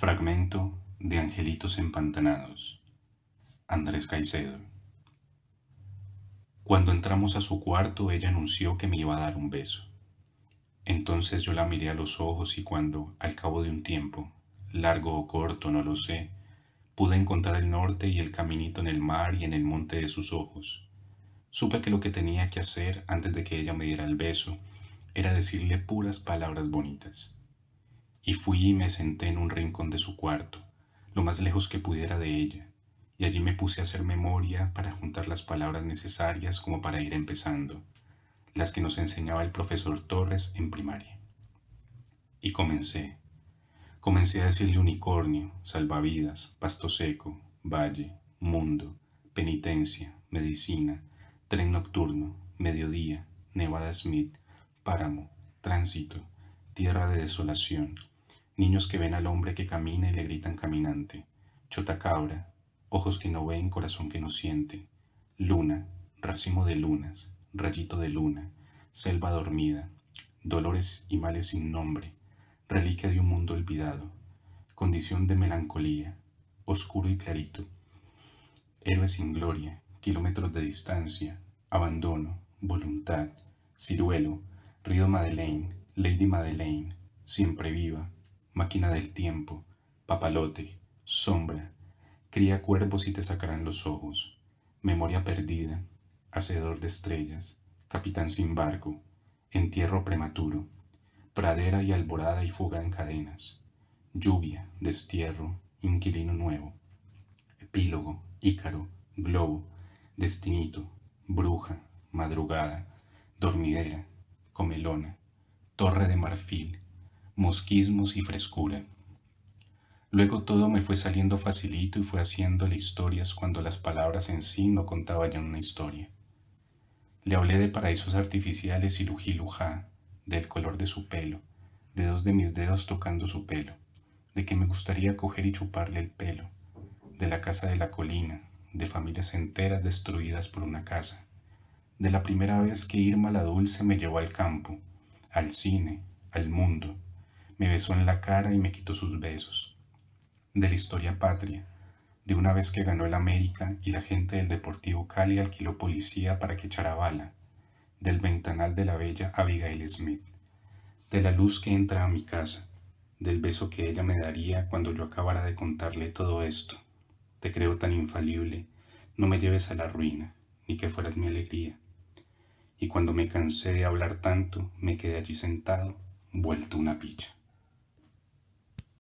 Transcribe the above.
Fragmento de Angelitos Empantanados. Andrés Caicedo. Cuando entramos a su cuarto, ella anunció que me iba a dar un beso. Entonces yo la miré a los ojos y cuando, al cabo de un tiempo, largo o corto, no lo sé, pude encontrar el norte y el caminito en el mar y en el monte de sus ojos. Supe que lo que tenía que hacer antes de que ella me diera el beso era decirle puras palabras bonitas y fui y me senté en un rincón de su cuarto, lo más lejos que pudiera de ella, y allí me puse a hacer memoria para juntar las palabras necesarias como para ir empezando, las que nos enseñaba el profesor Torres en primaria. Y comencé. Comencé a decirle unicornio, salvavidas, pasto seco, valle, mundo, penitencia, medicina, tren nocturno, mediodía, Nevada Smith, páramo, tránsito, tierra de desolación, niños que ven al hombre que camina y le gritan caminante, chotacabra, ojos que no ven, corazón que no siente, luna, racimo de lunas, rayito de luna, selva dormida, dolores y males sin nombre, reliquia de un mundo olvidado, condición de melancolía, oscuro y clarito, héroe sin gloria, kilómetros de distancia, abandono, voluntad, ciruelo, río Madeleine, Lady Madeleine, siempre viva, máquina del tiempo, papalote, sombra, cría cuervos y te sacarán los ojos, memoria perdida, hacedor de estrellas, capitán sin barco, entierro prematuro, pradera y alborada y fuga en cadenas, lluvia, destierro, inquilino nuevo, epílogo, ícaro, globo, destinito, bruja, madrugada, dormidera, comelona, torre de marfil, mosquismos y frescura. Luego todo me fue saliendo facilito y fue haciéndole historias cuando las palabras en sí no contaban ya una historia. Le hablé de paraísos artificiales y lujilujá, del color de su pelo, de dos de mis dedos tocando su pelo, de que me gustaría coger y chuparle el pelo, de la casa de la colina, de familias enteras destruidas por una casa, de la primera vez que Irma la Dulce me llevó al campo, al cine, al mundo, me besó en la cara y me quitó sus besos. De la historia patria, de una vez que ganó el América y la gente del Deportivo Cali alquiló policía para que echara bala, del ventanal de la bella Abigail Smith, de la luz que entra a mi casa, del beso que ella me daría cuando yo acabara de contarle todo esto. Te creo tan infalible, no me lleves a la ruina, ni que fueras mi alegría. Y cuando me cansé de hablar tanto, me quedé allí sentado, vuelto una picha.